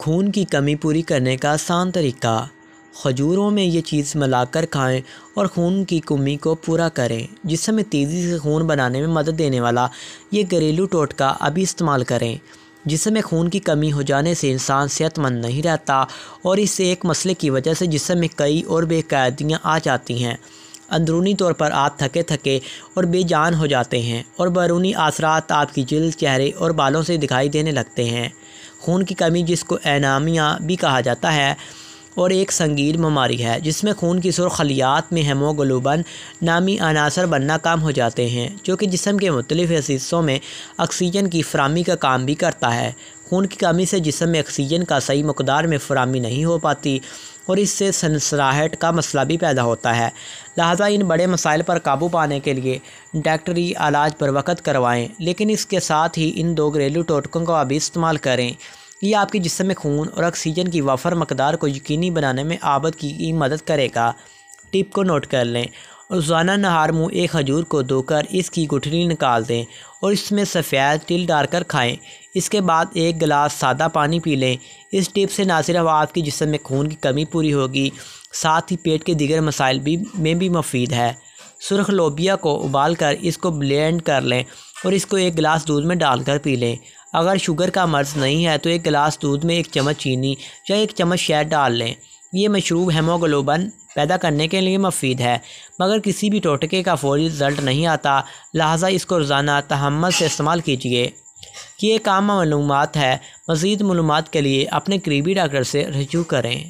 खून की कमी पूरी करने का आसान तरीका खजूरों में ये चीज़ मिलाकर खाएं और खून की कमी को पूरा करें जिसमें तेज़ी से खून बनाने में मदद देने वाला ये घरेलू टोटका अभी इस्तेमाल करें जिसमें खून की कमी हो जाने से इंसान सेहतमंद नहीं रहता और इससे एक मसले की वजह से जिसमें कई और बेकायदियाँ आ जाती हैं अंदरूनी तौर पर आप थके थके और बेजान हो जाते हैं और बैरूनी असरात आपकी जल्द चेहरे और बालों से दिखाई देने लगते हैं खून की कमी जिसको एनामिया भी कहा जाता है और एक संगीन बीमारी है जिसमें खून की सुर खलियात में हेमोग्लोबन नामी अनासर बनना काम हो जाते हैं जो कि जिसम के मुख्तलिफ हिस्सों में ऑक्सीजन की फ्राहमी का काम भी करता है खून की कमी से जिसम में ऑक्सीजन का सही मकदार में फ्राहमी नहीं हो पाती और इससे सनसराहट का मसला भी पैदा होता है लिहाजा इन बड़े मसाइल पर काबू पाने के लिए डॉक्टरी इलाज पर वक़्त करवाएँ लेकिन इसके साथ ही इन दो घरेलू टोटकों का भी इस्तेमाल करें ये आपके जिसम में खून और ऑक्सीजन की वफर मकदार को यकीनी बनाने में आबद की मदद करेगा टिप को नोट कर लें रोज़ाना नहार मुँह एक खजूर को धोकर इसकी गुठली निकाल दें और इसमें सफ़ेद तिल डालकर खाएं इसके बाद एक गिलास सादा पानी पी लें इस टिप से ना सिर्फ आपके जिसम में खून की कमी पूरी होगी साथ ही पेट के दीगर मसाइल भी में भी मुफीद है सुरख लोबिया को उबाल कर इसको ब्लेंड कर लें और इसको एक गिलास दूध में डालकर पी लें अगर शुगर का मर्ज नहीं है तो एक गिलास दूध में एक चम्मच चीनी या एक चम्मच शहद डाल लें ये मशरूब हेमोग्लोबन पैदा करने के लिए मफीद है मगर किसी भी टोटके का फौरी रिज़ल्ट नहीं आता लिहाजा इसको रोज़ाना तहमत से इस्तेमाल कीजिए कि एक आम मालूम है मज़ीद मालूम के लिए अपने करीबी डॉक्टर से रजू करें